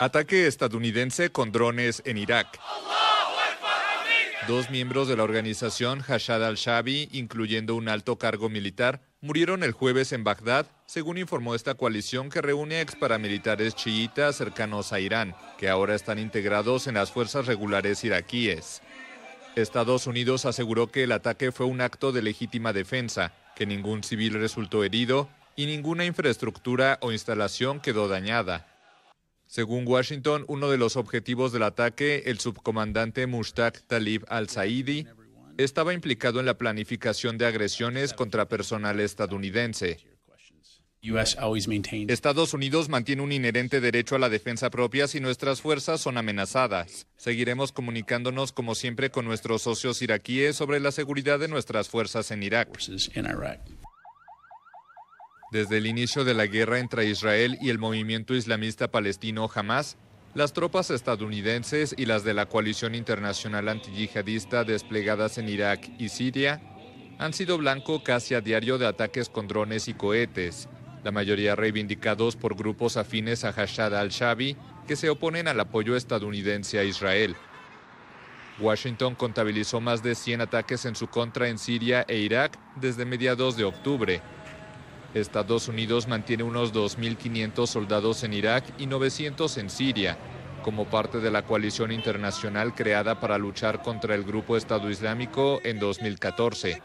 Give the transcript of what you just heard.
Ataque estadounidense con drones en Irak. Dos miembros de la organización Hashad al-Shabi, incluyendo un alto cargo militar, murieron el jueves en Bagdad, según informó esta coalición que reúne ex paramilitares chiitas cercanos a Irán, que ahora están integrados en las fuerzas regulares iraquíes. Estados Unidos aseguró que el ataque fue un acto de legítima defensa, que ningún civil resultó herido y ninguna infraestructura o instalación quedó dañada. Según Washington, uno de los objetivos del ataque, el subcomandante Mushtaq Talib al-Saidi, estaba implicado en la planificación de agresiones contra personal estadounidense. Estados Unidos mantiene un inherente derecho a la defensa propia si nuestras fuerzas son amenazadas. Seguiremos comunicándonos, como siempre, con nuestros socios iraquíes sobre la seguridad de nuestras fuerzas en Irak. Desde el inicio de la guerra entre Israel y el movimiento islamista palestino Hamas, las tropas estadounidenses y las de la coalición internacional antijihadista desplegadas en Irak y Siria han sido blanco casi a diario de ataques con drones y cohetes, la mayoría reivindicados por grupos afines a Hashad al-Shabi que se oponen al apoyo estadounidense a Israel. Washington contabilizó más de 100 ataques en su contra en Siria e Irak desde mediados de octubre, Estados Unidos mantiene unos 2.500 soldados en Irak y 900 en Siria, como parte de la coalición internacional creada para luchar contra el grupo Estado Islámico en 2014.